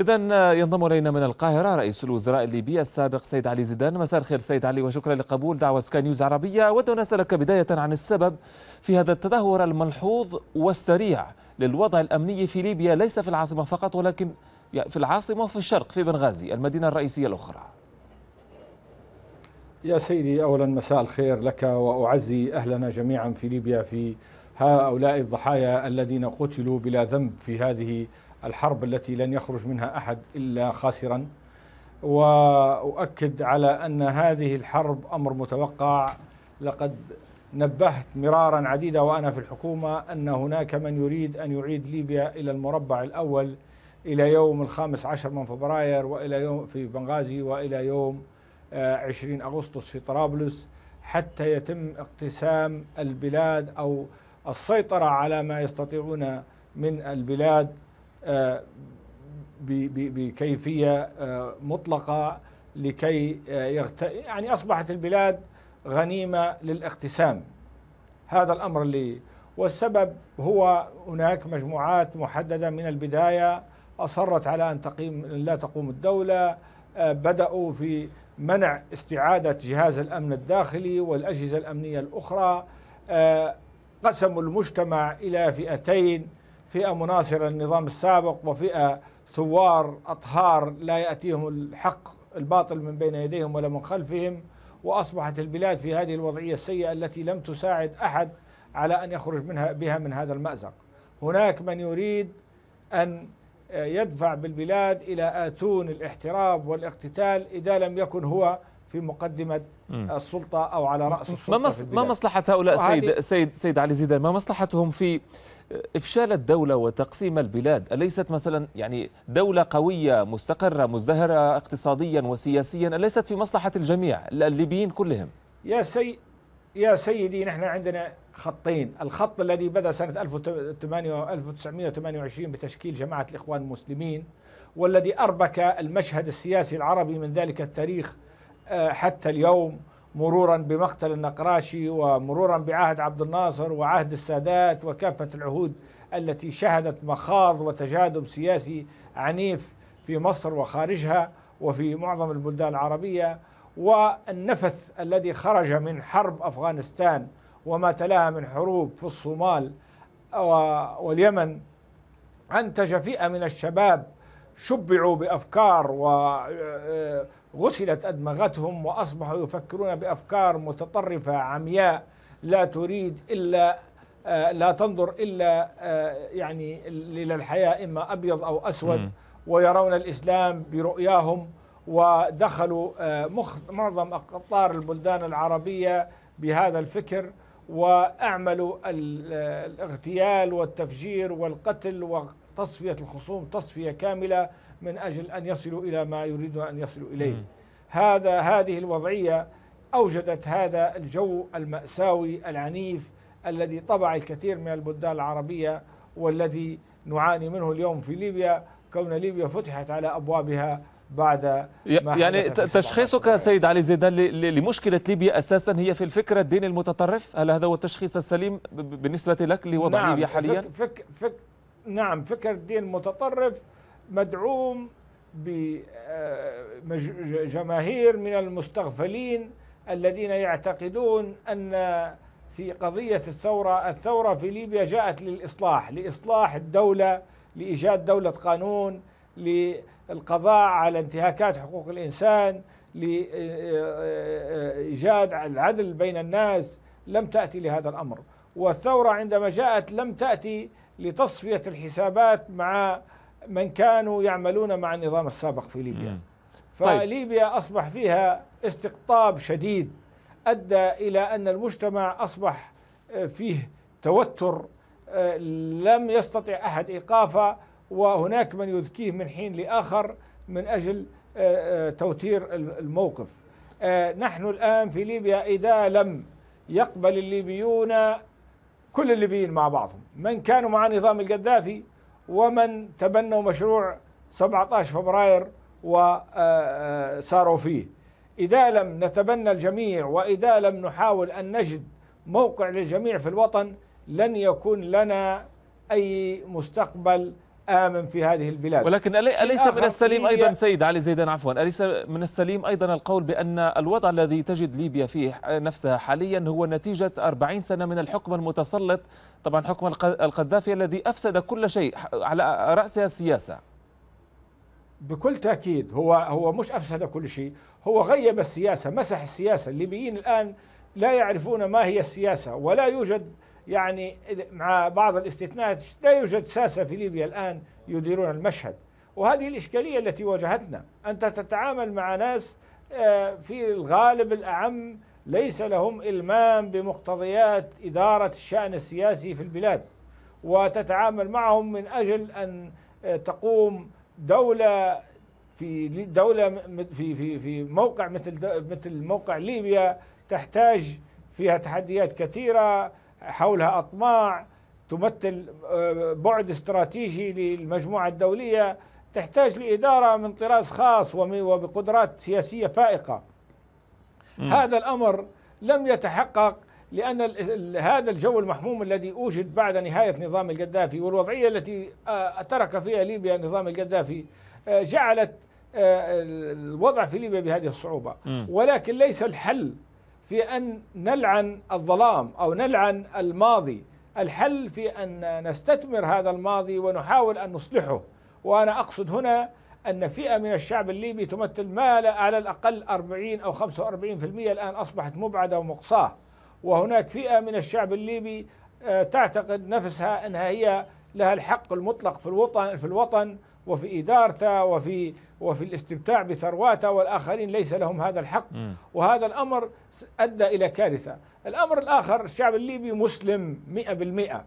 إذا ينضم إلينا من القاهرة رئيس الوزراء الليبي السابق سيد علي زيدان مساء الخير سيد علي وشكرا لقبول دعوة سكاي نيوز عربية أود أن أسألك بداية عن السبب في هذا التدهور الملحوظ والسريع للوضع الأمني في ليبيا ليس في العاصمة فقط ولكن في العاصمة وفي الشرق في بنغازي المدينة الرئيسية الأخرى يا سيدي أولا مساء الخير لك وأعزي أهلنا جميعا في ليبيا في هؤلاء الضحايا الذين قتلوا بلا ذنب في هذه الحرب التي لن يخرج منها احد الا خاسرا واؤكد على ان هذه الحرب امر متوقع لقد نبهت مرارا عديدة وأنا في الحكومة أن هناك من يريد أن يعيد ليبيا إلى المربع الأول إلى يوم الخامس عشر من فبراير وإلى يوم في بنغازي وإلى يوم آه، عشرين أغسطس في طرابلس حتى يتم اقتسام البلاد أو السيطرة على ما يستطيعون من البلاد آه، بكيفيه آه، مطلقه لكي آه، يغت... يعني اصبحت البلاد غنيمه للاقتسام هذا الامر اللي والسبب هو هناك مجموعات محدده من البدايه اصرت على ان تقيم لا تقوم الدوله بداوا في منع استعاده جهاز الامن الداخلي والاجهزه الامنيه الاخرى قسموا المجتمع الى فئتين فئة مناصرة للنظام السابق وفئة ثوار أطهار لا يأتيهم الحق الباطل من بين يديهم ولا من خلفهم وأصبحت البلاد في هذه الوضعية السيئة التي لم تساعد أحد على أن يخرج منها بها من هذا المأزق هناك من يريد أن يدفع بالبلاد إلى آتون الاحتراب والاقتتال إذا لم يكن هو في مقدمة السلطة أو على رأس السلطة ما, مص ما مصلحة هؤلاء سيد, سيد, سيد علي زيدان ما مصلحتهم في إفشال الدولة وتقسيم البلاد أليست مثلا يعني دولة قوية مستقرة مزدهرة اقتصاديا وسياسيا أليست في مصلحة الجميع الليبيين كلهم يا سي يا سيدي نحن عندنا خطين الخط الذي بدأ سنة 1928 بتشكيل جماعة الإخوان المسلمين والذي أربك المشهد السياسي العربي من ذلك التاريخ آه، حتى اليوم مرورا بمقتل النقراشي ومرورا بعهد عبد الناصر وعهد السادات وكافة العهود التي شهدت مخاض وتجاذب سياسي عنيف في مصر وخارجها وفي معظم البلدان العربية والنفث الذي خرج من حرب أفغانستان وما تلاها من حروب في الصومال واليمن أنتج فئة من الشباب شبعوا بافكار وغسلت آه، ادمغتهم واصبحوا يفكرون بافكار متطرفه عمياء لا تريد الا آه، لا تنظر الا آه، يعني الى الحياه اما ابيض او اسود ويرون الاسلام برؤياهم ودخلوا معظم اقطار البلدان العربيه بهذا الفكر واعملوا الاغتيال والتفجير والقتل تصفية الخصوم تصفية كاملة من أجل أن يصلوا إلى ما يريدون أن يصلوا إليه م. هذا هذه الوضعية أوجدت هذا الجو المأساوي العنيف الذي طبع الكثير من البلدان العربية والذي نعاني منه اليوم في ليبيا كون ليبيا فتحت على أبوابها بعد ما يعني تشخيصك سيد علي زيدان لمشكلة ليبيا أساسا هي في الفكرة الدين المتطرف هل هذا هو التشخيص السليم بالنسبة لك لوضع نعم ليبيا حاليا فك فك, فك نعم فكر الدين متطرف مدعوم بجماهير آه، من المستغفلين الذين يعتقدون أن في قضية الثورة الثورة في ليبيا جاءت للإصلاح لإصلاح الدولة لإيجاد دولة قانون للقضاء على انتهاكات حقوق الإنسان لإيجاد آه، آه، العدل بين الناس لم تأتي لهذا الأمر والثورة عندما جاءت لم تأتي لتصفية الحسابات مع من كانوا يعملون مع النظام السابق في ليبيا فليبيا طيب. أصبح فيها استقطاب شديد أدى إلى أن المجتمع أصبح آه، فيه توتر آه، لم يستطع أحد إيقافه وهناك من يذكيه من حين لآخر من أجل آه، توتير الموقف نحن الآن في ليبيا إذا لم يقبل الليبيون كل الليبيين مع بعضهم من كانوا مع نظام القذافي ومن تبنوا مشروع 17 فبراير وساروا آه، آه، فيه إذا لم نتبنى الجميع وإذا لم نحاول أن نجد موقع للجميع في الوطن لن يكون لنا أي مستقبل آمن في هذه البلاد ولكن أليس من السليم أيضا سيد علي زيدان عفوا أليس من السليم أيضا القول بأن الوضع الذي تجد ليبيا فيه نفسها حاليا هو نتيجة 40 سنة من الحكم المتسلط طبعا حكم القذافي الذي أفسد كل شيء على رأسها السياسة بكل تأكيد هو هو مش أفسد كل شيء هو غيب السياسة مسح السياسة الليبيين الآن لا يعرفون ما هي السياسة ولا يوجد يعني مع بعض الاستثناءات لا يوجد ساسة في ليبيا الآن يديرون المشهد وهذه الإشكالية التي واجهتنا أنت تتعامل مع ناس آه، في الغالب الأعم ليس لهم إلمام بمقتضيات إدارة الشأن السياسي في البلاد وتتعامل معهم من أجل أن آه، تقوم دولة في دولة في في في موقع مثل مثل موقع ليبيا تحتاج فيها تحديات كثيرة حولها أطماع تمثل آه، بعد استراتيجي للمجموعة الدولية تحتاج لإدارة من طراز خاص وبقدرات سياسية فائقة م. هذا الأمر لم يتحقق لأن هذا الجو المحموم الذي أوجد بعد نهاية نظام القذافي والوضعية التي آه، ترك فيها ليبيا نظام القذافي آه، جعلت الوضع في ليبيا بهذه الصعوبة م. ولكن ليس الحل في أن نلعن الظلام أو نلعن الماضي الحل في أن نستثمر هذا الماضي ونحاول أن نصلحه وأنا أقصد هنا أن فئة من الشعب الليبي تمثل ما لا على الأقل 40 أو 45% الآن أصبحت مبعدة ومقصاة وهناك فئة من الشعب الليبي آه، تعتقد نفسها أنها هي لها الحق المطلق في الوطن في الوطن وفي إدارته وفي وفي الاستمتاع بثرواته والآخرين ليس لهم هذا الحق م. وهذا الأمر أدى إلى كارثة الأمر الآخر الشعب الليبي مسلم مئة بالمئة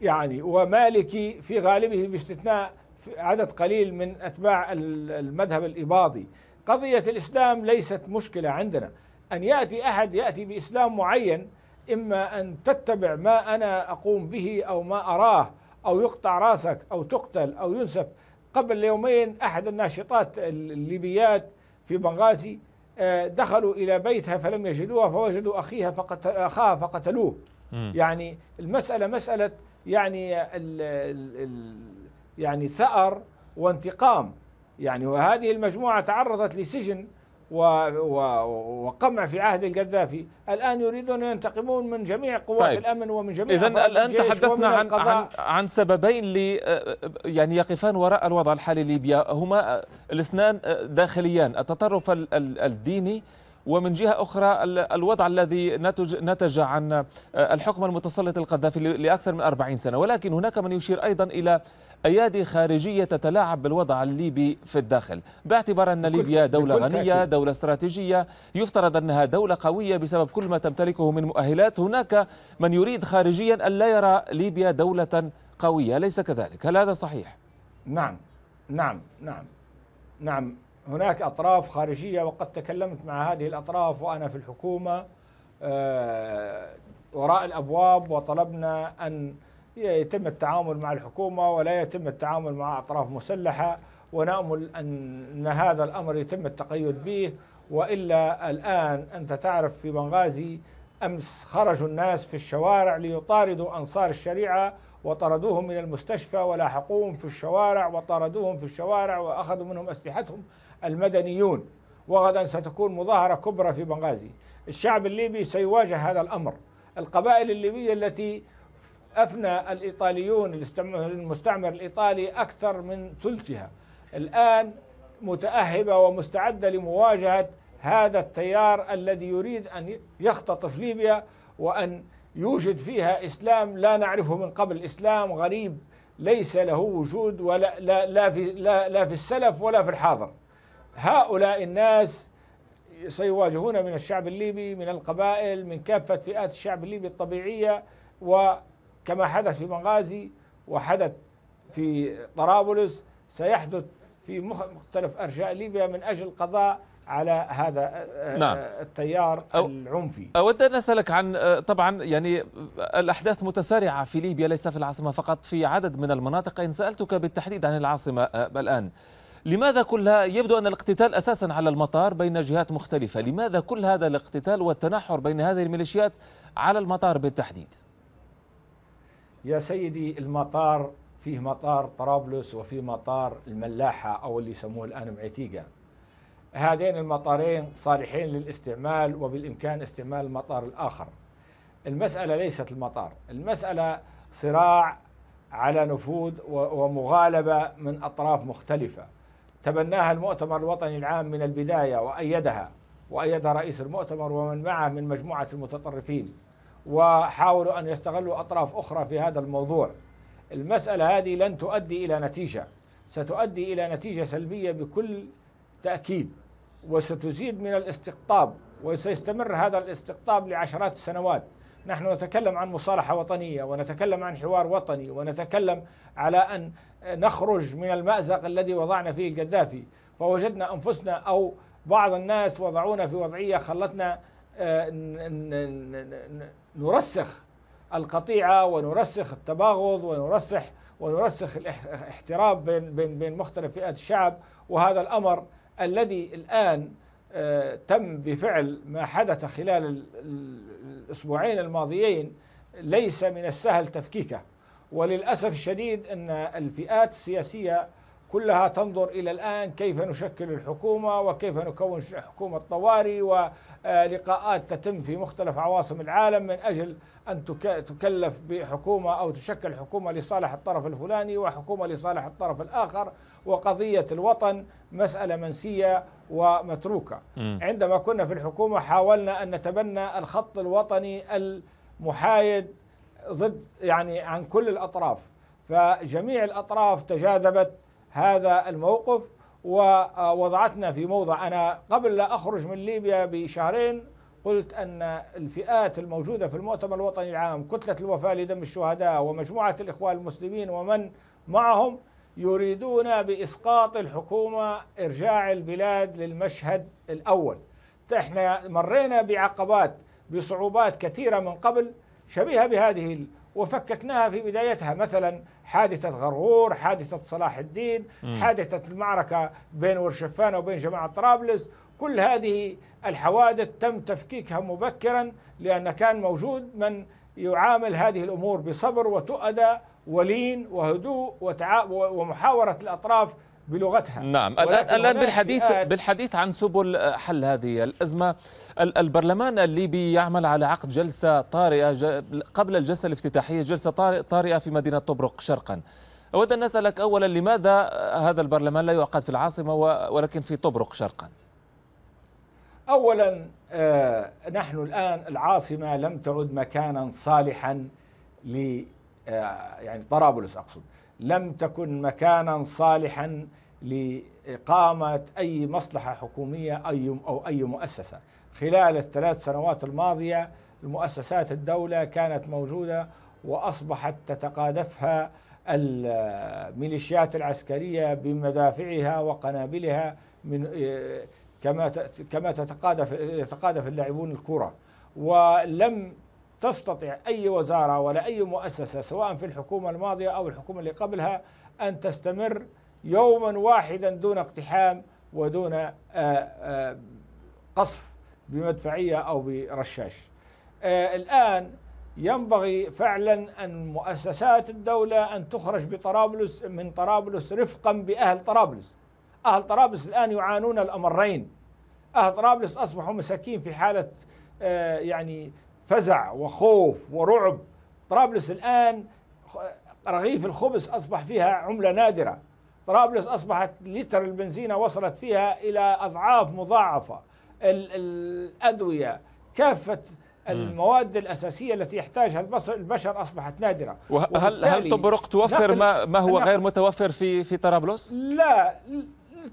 يعني ومالكي في غالبه باستثناء عدد قليل من أتباع المذهب الإباضي قضية الإسلام ليست مشكلة عندنا أن يأتي أحد يأتي بإسلام معين إما أن تتبع ما أنا أقوم به أو ما أراه أو يقطع راسك أو تقتل أو ينسف قبل يومين أحد الناشطات الليبيات في بنغازي آه، دخلوا إلى بيتها فلم يجدوها فوجدوا أخيها فقتل أخاها فقتلوه يعني المسألة مسألة يعني ال ال يعني ثأر وانتقام يعني وهذه المجموعة تعرضت لسجن وقمع في عهد القذافي الآن يريدون أن ينتقمون من جميع قوات طيب. الأمن ومن جميع إذا الآن تحدثنا عن, عن, عن سببين ل يعني يقفان وراء الوضع الحالي ليبيا هما الاثنان داخليان التطرف الديني ومن جهة أخرى الوضع الذي نتج عن الحكم المتسلط القذافي لأكثر من 40 سنة ولكن هناك من يشير أيضا إلى أيادي خارجية تتلاعب بالوضع الليبي في الداخل باعتبار أن ليبيا دولة غنية تأكيد. دولة استراتيجية يفترض أنها دولة قوية بسبب كل ما تمتلكه من مؤهلات هناك من يريد خارجيا أن لا يرى ليبيا دولة قوية ليس كذلك هل هذا صحيح؟ نعم نعم نعم نعم هناك أطراف خارجية وقد تكلمت مع هذه الأطراف وأنا في الحكومة آه، وراء الأبواب وطلبنا أن يتم التعامل مع الحكومة ولا يتم التعامل مع أطراف مسلحة ونأمل أن هذا الأمر يتم التقيد به وإلا الآن أنت تعرف في بنغازي أمس خرجوا الناس في الشوارع ليطاردوا أنصار الشريعة وطردوهم من المستشفى ولاحقوهم في الشوارع وطردوهم في الشوارع وأخذوا منهم أسلحتهم المدنيون وغدا ستكون مظاهرة كبرى في بنغازي الشعب الليبي سيواجه هذا الأمر القبائل الليبية التي أفنى الإيطاليون المستعمر الإيطالي أكثر من ثلثها الآن متأهبة ومستعدة لمواجهة هذا التيار الذي يريد أن يختطف ليبيا وأن يوجد فيها إسلام لا نعرفه من قبل إسلام غريب ليس له وجود ولا لا لا في لا, لا في السلف ولا في الحاضر هؤلاء الناس سيواجهون من الشعب الليبي من القبائل من كافة فئات الشعب الليبي الطبيعية و كما حدث في بنغازي وحدث في طرابلس سيحدث في مختلف ارجاء ليبيا من اجل القضاء على هذا آه، آه، نعم. التيار أو العنفي أود أن أسألك عن آه، طبعا يعني الأحداث متسارعة في ليبيا ليس في العاصمة فقط في عدد من المناطق إن سألتك بالتحديد عن العاصمة الآن لماذا كل يبدو أن الاقتتال أساسا على المطار بين جهات مختلفة لماذا كل هذا الاقتتال والتنحر بين هذه الميليشيات على المطار بالتحديد يا سيدي المطار فيه مطار طرابلس وفي مطار الملاحة أو اللي يسموه الآن معتيقة هذين المطارين صالحين للاستعمال وبالإمكان استعمال المطار الآخر المسألة ليست المطار المسألة صراع على نفوذ ومغالبة من أطراف مختلفة تبناها المؤتمر الوطني العام من البداية وأيدها وأيد رئيس المؤتمر ومن معه من مجموعة المتطرفين وحاولوا أن يستغلوا أطراف أخرى في هذا الموضوع المسألة هذه لن تؤدي إلى نتيجة ستؤدي إلى نتيجة سلبية بكل تأكيد وستزيد من الاستقطاب وسيستمر هذا الاستقطاب لعشرات السنوات نحن نتكلم عن مصالحة وطنية ونتكلم عن حوار وطني ونتكلم على أن نخرج من المأزق الذي وضعنا فيه القذافي فوجدنا أنفسنا أو بعض الناس وضعونا في وضعية خلتنا آه، نرسخ القطيعة ونرسخ التباغض ونرسخ ونرسخ الاحتراب بين بين بين مختلف فئات الشعب وهذا الامر الذي الان آه، تم بفعل ما حدث خلال الاسبوعين الماضيين ليس من السهل تفكيكه وللاسف الشديد ان الفئات السياسيه كلها تنظر إلى الآن كيف نشكل الحكومة وكيف نكون حكومة طوارئ ولقاءات تتم في مختلف عواصم العالم من أجل أن تكلف بحكومة أو تشكل حكومة لصالح الطرف الفلاني وحكومة لصالح الطرف الآخر وقضية الوطن مسألة منسية ومتروكة م. عندما كنا في الحكومة حاولنا أن نتبنى الخط الوطني المحايد ضد يعني عن كل الأطراف فجميع الأطراف تجاذبت هذا الموقف ووضعتنا آه، في موضع أنا قبل لا أخرج من ليبيا بشهرين قلت أن الفئات الموجودة في المؤتمر الوطني العام كتلة الوفاة لدم الشهداء ومجموعة الإخوان المسلمين ومن معهم يريدون بإسقاط الحكومة إرجاع البلاد للمشهد الأول احنا مرينا بعقبات بصعوبات كثيرة من قبل شبيهة بهذه وفككناها في بدايتها مثلا حادثة غرغور حادثة صلاح الدين م. حادثة المعركة بين ورشفان وبين جماعة طرابلس كل هذه الحوادث تم تفكيكها مبكرا لأن كان موجود من يعامل هذه الأمور بصبر وتؤدى ولين وهدوء ومحاورة الأطراف بلغتها نعم الآن بالحديث بالحديث عن سبل حل هذه الأزمة البرلمان الليبي يعمل على عقد جلسة طارئة قبل الجلسة الافتتاحية جلسة طارئة في مدينة طبرق شرقا أود أن أسألك أولا لماذا هذا البرلمان لا يعقد في العاصمة ولكن في طبرق شرقا أولا آه، نحن الآن العاصمة لم تعد مكانا صالحا ل آه، يعني طرابلس أقصد لم تكن مكانا صالحا لإقامة أي مصلحة حكومية أي أو أي مؤسسة خلال الثلاث سنوات الماضيه المؤسسات الدوله كانت موجوده واصبحت تتقاذفها الميليشيات العسكريه بمدافعها وقنابلها من كما كما تتقاذف يتقاذف اللاعبون الكره ولم تستطع اي وزاره ولا اي مؤسسه سواء في الحكومه الماضيه او الحكومه اللي قبلها ان تستمر يوما واحدا دون اقتحام ودون آه، آه، قصف بمدفعية أو برشاش آه، الآن ينبغي فعلا أن مؤسسات الدولة أن تخرج بطرابلس من طرابلس رفقا بأهل طرابلس أهل طرابلس الآن يعانون الأمرين أهل طرابلس أصبحوا مساكين في حالة آه، يعني فزع وخوف ورعب طرابلس الآن رغيف الخبز أصبح فيها عملة نادرة طرابلس أصبحت لتر البنزينة وصلت فيها إلى أضعاف مضاعفة الأدوية كافة المواد الأساسية التي يحتاجها البشر أصبحت نادرة وهل هل تبرق توفر ما, ما هو غير متوفر في في طرابلس؟ لا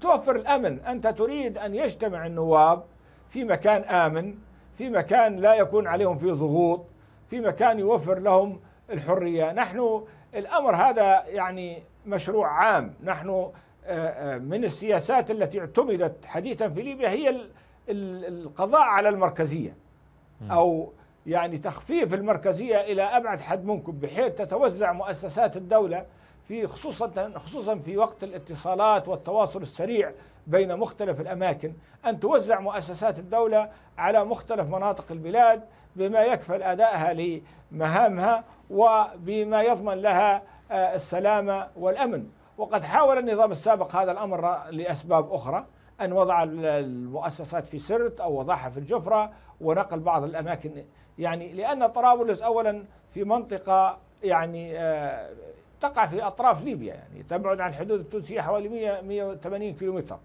توفر الأمن أنت تريد أن يجتمع النواب في مكان آمن في مكان لا يكون عليهم في ضغوط في مكان يوفر لهم الحرية نحن الأمر هذا يعني مشروع عام نحن من السياسات التي اعتمدت حديثا في ليبيا هي القضاء على المركزية أو يعني تخفيف المركزية إلى أبعد حد ممكن بحيث تتوزع مؤسسات الدولة في خصوصا خصوصا في وقت الاتصالات والتواصل السريع بين مختلف الاماكن ان توزع مؤسسات الدوله على مختلف مناطق البلاد بما يكفل ادائها لمهامها وبما يضمن لها آه، السلامه والامن وقد حاول النظام السابق هذا الامر لاسباب اخرى أن وضع المؤسسات في سرت أو وضعها في الجفرة ونقل بعض الأماكن يعني لأن طرابلس أولا في منطقة يعني آه، تقع في أطراف ليبيا يعني تبعد عن الحدود التونسية حوالي 100 180 كيلومتر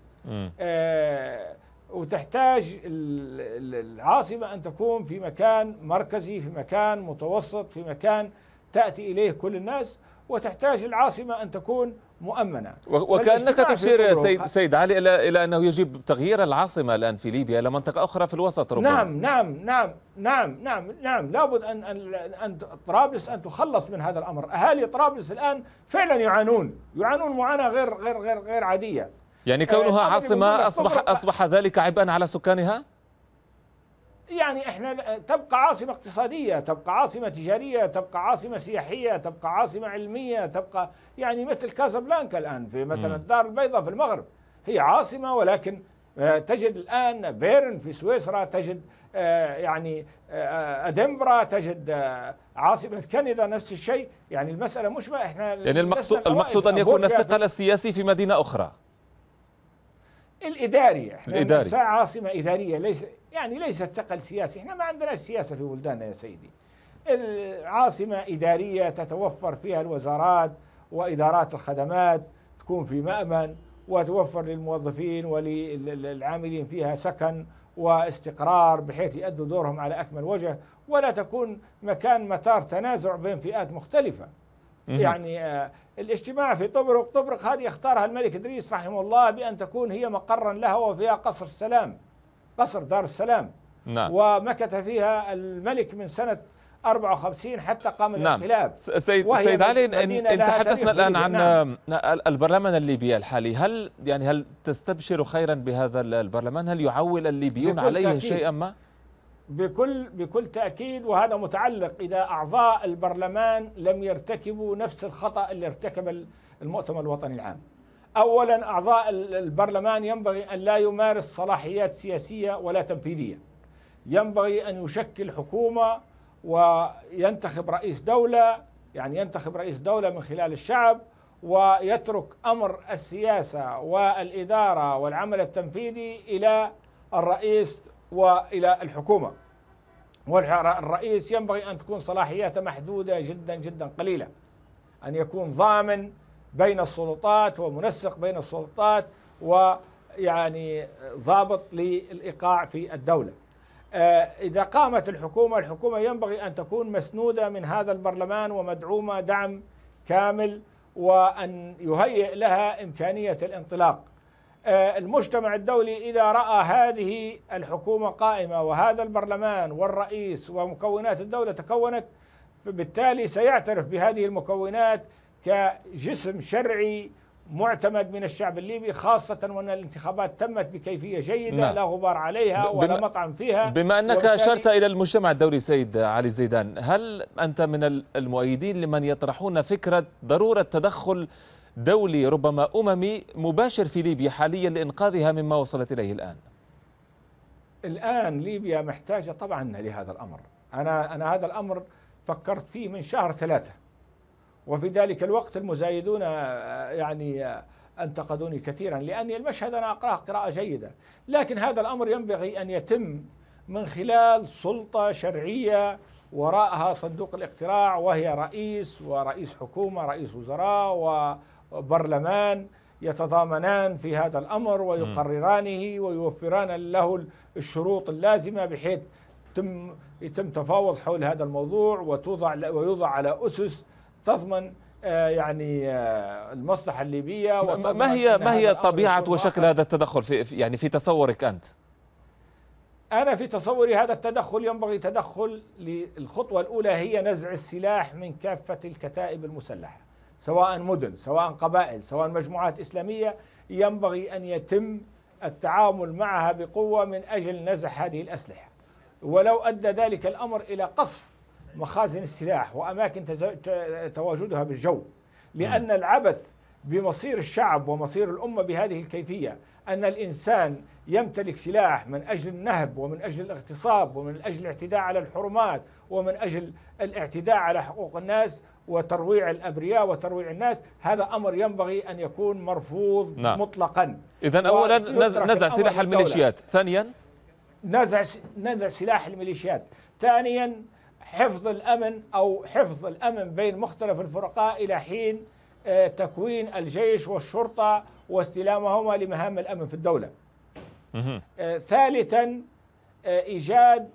آه، وتحتاج العاصمة أن تكون في مكان مركزي في مكان متوسط في مكان تأتي إليه كل الناس وتحتاج العاصمة أن تكون مؤمنة وكأنك تشير سيد, سيد علي إلى, إلى أنه يجب تغيير العاصمة الآن في ليبيا إلى منطقة أخرى في الوسط ربما نعم نعم نعم نعم نعم نعم لابد أن أن أن طرابلس أن تخلص من هذا الأمر أهالي طرابلس الآن فعلا يعانون يعانون معاناة غير غير غير غير عادية يعني كونها آه، عاصمة أصبح أصبح ذلك عبئا على سكانها؟ يعني احنا تبقى عاصمة اقتصادية تبقى عاصمة تجارية تبقى عاصمة سياحية تبقى عاصمة علمية تبقى يعني مثل كازابلانكا الآن في مثلا الدار البيضاء في المغرب هي عاصمة ولكن آه، تجد الآن بيرن في سويسرا تجد آه، يعني آه، أدنبرا تجد عاصمة كندا نفس الشيء يعني المسألة مش ما احنا يعني المقصود المقصود أن يكون الثقل السياسي في مدينة أخرى الإداري احنا الإداري. عاصمة إدارية ليس يعني ليست ثقل سياسي احنا ما عندناش سياسة في بلداننا يا سيدي العاصمة إدارية تتوفر فيها الوزارات وإدارات الخدمات تكون في مأمن وتوفر للموظفين وللعاملين فيها سكن واستقرار بحيث يؤدوا دورهم على أكمل وجه ولا تكون مكان مطار تنازع بين فئات مختلفة يعني آه، الاجتماع في طبرق طبرق هذه اختارها الملك ادريس رحمه الله بان تكون هي مقرا لها وفيها قصر السلام قصر دار السلام نعم. ومكث فيها الملك من سنة 54 حتى قام نعم. الانقلاب سيد, سيد علي إن تحدثنا الآن عن نعم. البرلمان الليبي الحالي هل يعني هل تستبشر خيرا بهذا البرلمان هل يعول الليبيون عليه تأكيد. شيئا ما بكل بكل تأكيد وهذا متعلق إذا أعضاء البرلمان لم يرتكبوا نفس الخطأ اللي ارتكب المؤتمر الوطني العام أولا أعضاء البرلمان ينبغي أن لا يمارس صلاحيات سياسية ولا تنفيذية ينبغي أن يشكل حكومة وينتخب رئيس دولة يعني ينتخب رئيس دولة من خلال الشعب ويترك أمر السياسة والإدارة والعمل التنفيذي إلى الرئيس وإلى الحكومة والرئيس ينبغي أن تكون صلاحياته محدودة جدا جدا قليلة أن يكون ضامن بين السلطات ومنسق بين السلطات ويعني ضابط للإيقاع في الدولة آه، إذا قامت الحكومة الحكومة ينبغي أن تكون مسنودة من هذا البرلمان ومدعومة دعم كامل وأن يهيئ لها إمكانية الانطلاق آه، المجتمع الدولي إذا رأى هذه الحكومة قائمة وهذا البرلمان والرئيس ومكونات الدولة تكونت بالتالي سيعترف بهذه المكونات كجسم شرعي معتمد من الشعب الليبي خاصة وأن الانتخابات تمت بكيفية جيدة لا, نعم. لا غبار عليها ولا بما مطعم فيها بما أنك أشرت إلى المجتمع الدولي سيد علي زيدان هل أنت من المؤيدين لمن يطرحون فكرة ضرورة تدخل دولي ربما أممي مباشر في ليبيا حاليا لإنقاذها مما وصلت إليه الآن الآن ليبيا محتاجة طبعا لهذا الأمر أنا, أنا هذا الأمر فكرت فيه من شهر ثلاثة وفي ذلك الوقت المزايدون آه، آه، يعني آه، انتقدوني كثيرا لاني المشهد انا اقراه قراءه جيده، لكن هذا الامر ينبغي ان يتم من خلال سلطه شرعيه وراءها صندوق الاقتراع وهي رئيس ورئيس حكومه، رئيس وزراء وبرلمان يتضامنان في هذا الامر ويقررانه ويوفران له الشروط اللازمه بحيث يتم يتم تفاوض حول هذا الموضوع وتوضع ويوضع على اسس تضمن آه، يعني آه، المصلحه الليبيه ما هي ما هي طبيعه وشكل هذا التدخل في يعني في تصورك انت؟ انا في تصوري هذا التدخل ينبغي تدخل للخطوه الاولى هي نزع السلاح من كافه الكتائب المسلحه سواء مدن سواء قبائل سواء مجموعات اسلاميه ينبغي ان يتم التعامل معها بقوه من اجل نزع هذه الاسلحه ولو ادى ذلك الامر الى قصف مخازن السلاح وأماكن تواجدها بالجو لأن العبث بمصير الشعب ومصير الأمة بهذه الكيفية أن الإنسان يمتلك سلاح من أجل النهب ومن أجل الاغتصاب ومن أجل الاعتداء على الحرمات ومن أجل الاعتداء على حقوق الناس وترويع الأبرياء وترويع الناس هذا أمر ينبغي أن يكون مرفوض نعم. مطلقا إذا أولا نزع سلاح الميليشيات ثانيا نزع نزع سلاح الميليشيات ثانيا حفظ الامن او حفظ الامن بين مختلف الفرقاء الى حين آه، تكوين الجيش والشرطه واستلامهما لمهام الامن في الدوله. آه، ثالثا آه، ايجاد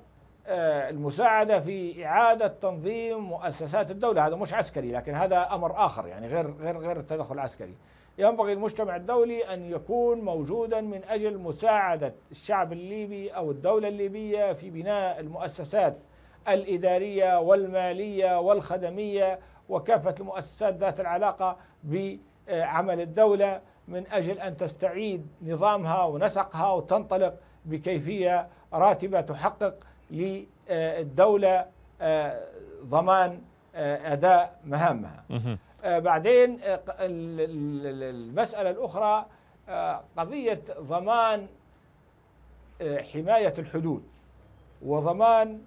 المساعده في اعاده تنظيم مؤسسات الدوله، هذا مش عسكري لكن هذا امر اخر يعني غير غير غير التدخل العسكري. ينبغي المجتمع الدولي ان يكون موجودا من اجل مساعده الشعب الليبي او الدوله الليبيه في بناء المؤسسات الإدارية والمالية والخدمية وكافة المؤسسات ذات العلاقة بعمل الدولة من أجل أن تستعيد نظامها ونسقها وتنطلق بكيفية راتبة تحقق للدولة آه، ضمان آه، أداء مهامها آه، بعدين المسألة الأخرى قضية ضمان حماية الحدود وضمان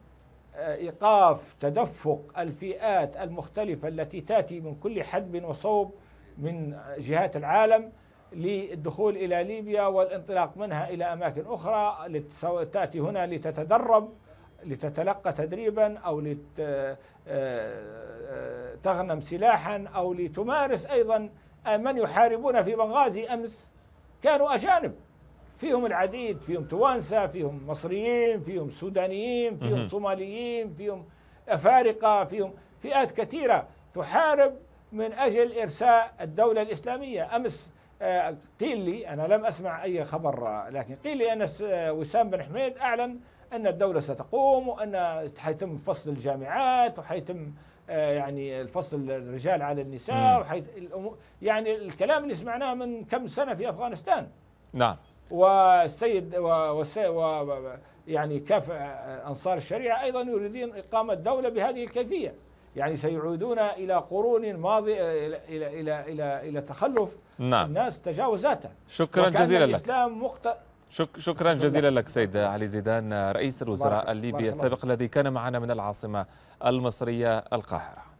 ايقاف تدفق الفئات المختلفه التي تاتي من كل حدب وصوب من جهات العالم للدخول الى ليبيا والانطلاق منها الى اماكن اخرى تاتي هنا لتتدرب لتتلقى تدريبا او لتغنم آه، آه، سلاحا او لتمارس ايضا آه، من يحاربون في بنغازي امس كانوا اجانب فيهم العديد فيهم توانسة فيهم مصريين فيهم سودانيين فيهم صوماليين فيهم أفارقة فيهم فئات كثيرة تحارب من أجل إرساء الدولة الإسلامية أمس آه، قيل لي أنا لم أسمع أي خبر لكن قيل لي أن آه، وسام بن حميد أعلن أن الدولة ستقوم وأن حيتم فصل الجامعات وحيتم آه، يعني الفصل الرجال على النساء وحيت يعني الكلام اللي سمعناه من كم سنة في أفغانستان نعم والسيد و يعني كاف أنصار الشريعة أيضا يريدون إقامة دولة بهذه الكيفية يعني سيعودون إلى قرون ماضي إلى إلى إلى إلى, إلى تخلف نعم. الناس تجاوزاته شكرا جزيلا لك الإسلام مقت... شك شكرا جزيلا لك سيد علي زيدان رئيس الوزراء الليبي السابق الذي كان معنا من العاصمة المصرية القاهرة